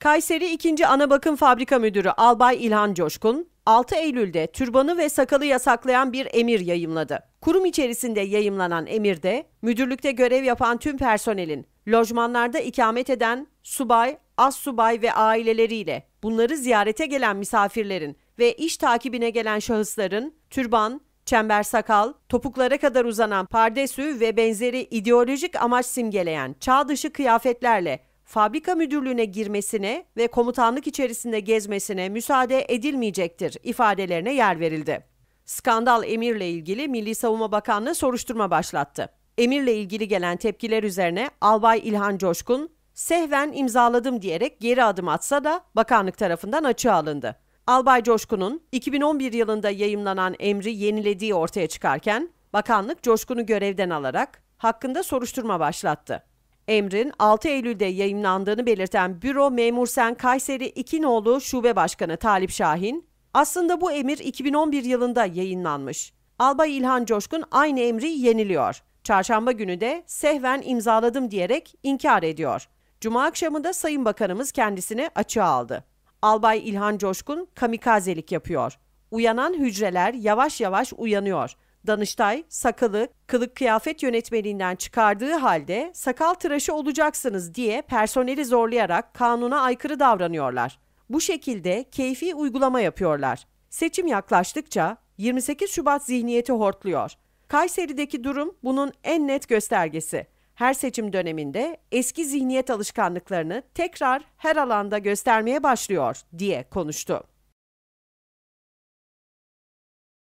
Kayseri 2. Ana Bakım Fabrika Müdürü Albay İlhan Coşkun, 6 Eylül'de türbanı ve sakalı yasaklayan bir emir yayımladı. Kurum içerisinde yayımlanan emirde, müdürlükte görev yapan tüm personelin, lojmanlarda ikamet eden subay, az subay ve aileleriyle, bunları ziyarete gelen misafirlerin ve iş takibine gelen şahısların, türban, çember sakal, topuklara kadar uzanan pardesü ve benzeri ideolojik amaç simgeleyen çağ dışı kıyafetlerle fabrika müdürlüğüne girmesine ve komutanlık içerisinde gezmesine müsaade edilmeyecektir ifadelerine yer verildi. Skandal emirle ilgili Milli Savunma Bakanlığı soruşturma başlattı. Emirle ilgili gelen tepkiler üzerine Albay İlhan Coşkun, sehven imzaladım diyerek geri adım atsa da bakanlık tarafından açığa alındı. Albay Coşkun'un 2011 yılında yayımlanan emri yenilediği ortaya çıkarken bakanlık Coşkun'u görevden alarak hakkında soruşturma başlattı. Emrin 6 Eylül'de yayınlandığını belirten Büro Memur Sen Kayseri İkinoğlu Şube Başkanı Talip Şahin, aslında bu emir 2011 yılında yayınlanmış. Albay İlhan Coşkun aynı emri yeniliyor. Çarşamba günü de sehven imzaladım diyerek inkar ediyor. Cuma akşamı da Sayın Bakanımız kendisini açığa aldı. Albay İlhan Coşkun kamikazelik yapıyor. Uyanan hücreler yavaş yavaş uyanıyor. Danıştay, sakalı kılık kıyafet yönetmeliğinden çıkardığı halde sakal tıraşı olacaksınız diye personeli zorlayarak kanuna aykırı davranıyorlar. Bu şekilde keyfi uygulama yapıyorlar. Seçim yaklaştıkça 28 Şubat zihniyeti hortluyor. Kayseri'deki durum bunun en net göstergesi. Her seçim döneminde eski zihniyet alışkanlıklarını tekrar her alanda göstermeye başlıyor diye konuştu.